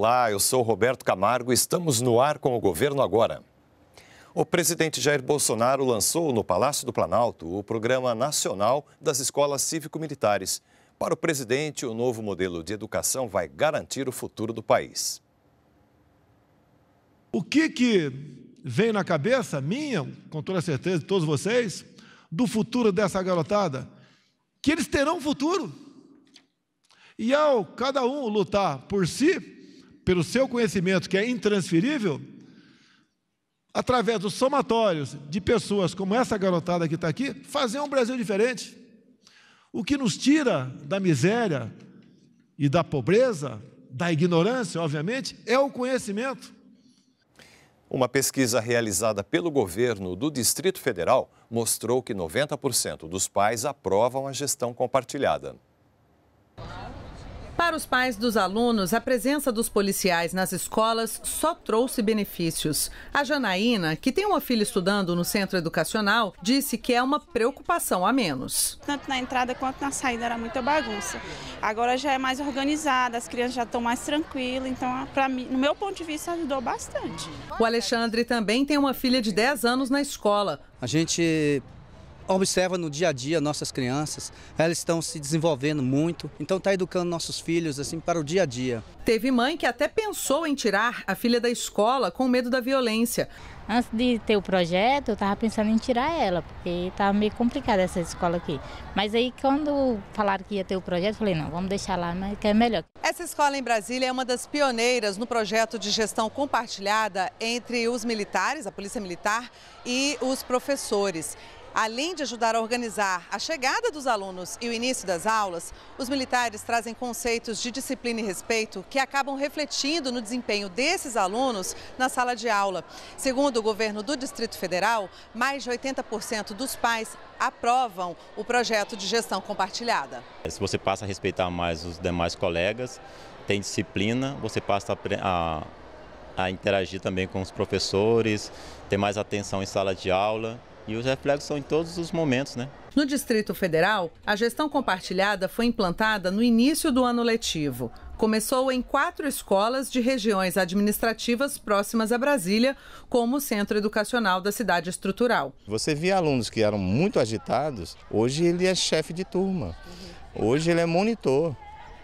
Olá, eu sou Roberto Camargo e estamos no ar com o governo agora. O presidente Jair Bolsonaro lançou no Palácio do Planalto o Programa Nacional das Escolas Cívico-Militares. Para o presidente, o novo modelo de educação vai garantir o futuro do país. O que, que vem na cabeça, minha, com toda certeza, de todos vocês, do futuro dessa garotada? Que eles terão futuro. E ao cada um lutar por si, pelo seu conhecimento que é intransferível, através dos somatórios de pessoas como essa garotada que está aqui, fazer um Brasil diferente. O que nos tira da miséria e da pobreza, da ignorância, obviamente, é o conhecimento. Uma pesquisa realizada pelo governo do Distrito Federal mostrou que 90% dos pais aprovam a gestão compartilhada. Para os pais dos alunos, a presença dos policiais nas escolas só trouxe benefícios. A Janaína, que tem uma filha estudando no centro educacional, disse que é uma preocupação a menos. Tanto na entrada quanto na saída era muita bagunça. Agora já é mais organizada, as crianças já estão mais tranquilas, então ah, para mim, no meu ponto de vista, ajudou bastante. O Alexandre também tem uma filha de 10 anos na escola. A gente observa no dia a dia nossas crianças, elas estão se desenvolvendo muito, então está educando nossos filhos assim para o dia a dia. Teve mãe que até pensou em tirar a filha da escola com medo da violência. Antes de ter o projeto, eu estava pensando em tirar ela, porque estava tá meio complicada essa escola aqui. Mas aí, quando falaram que ia ter o projeto, falei, não, vamos deixar lá, mas que é melhor. Essa escola em Brasília é uma das pioneiras no projeto de gestão compartilhada entre os militares, a Polícia Militar, e os professores. Além de ajudar a organizar a chegada dos alunos e o início das aulas, os militares trazem conceitos de disciplina e respeito que acabam refletindo no desempenho desses alunos na sala de aula. Segundo o governo do Distrito Federal, mais de 80% dos pais aprovam o projeto de gestão compartilhada. Se você passa a respeitar mais os demais colegas, tem disciplina, você passa a, a interagir também com os professores, ter mais atenção em sala de aula. E os reflexos são em todos os momentos, né? No Distrito Federal, a gestão compartilhada foi implantada no início do ano letivo. Começou em quatro escolas de regiões administrativas próximas a Brasília, como o Centro Educacional da Cidade Estrutural. Você via alunos que eram muito agitados, hoje ele é chefe de turma, hoje ele é monitor.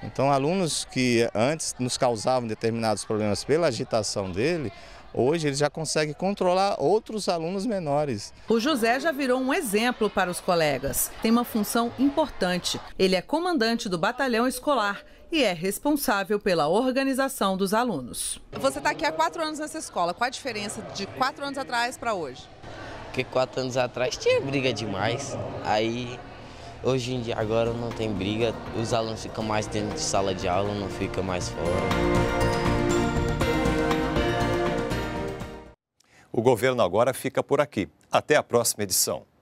Então, alunos que antes nos causavam determinados problemas pela agitação dele, Hoje ele já consegue controlar outros alunos menores. O José já virou um exemplo para os colegas. Tem uma função importante. Ele é comandante do batalhão escolar e é responsável pela organização dos alunos. Você está aqui há quatro anos nessa escola. Qual a diferença de quatro anos atrás para hoje? Porque quatro anos atrás tinha briga demais. Aí, hoje em dia, agora não tem briga. Os alunos ficam mais dentro de sala de aula, não ficam mais fora. O governo agora fica por aqui. Até a próxima edição.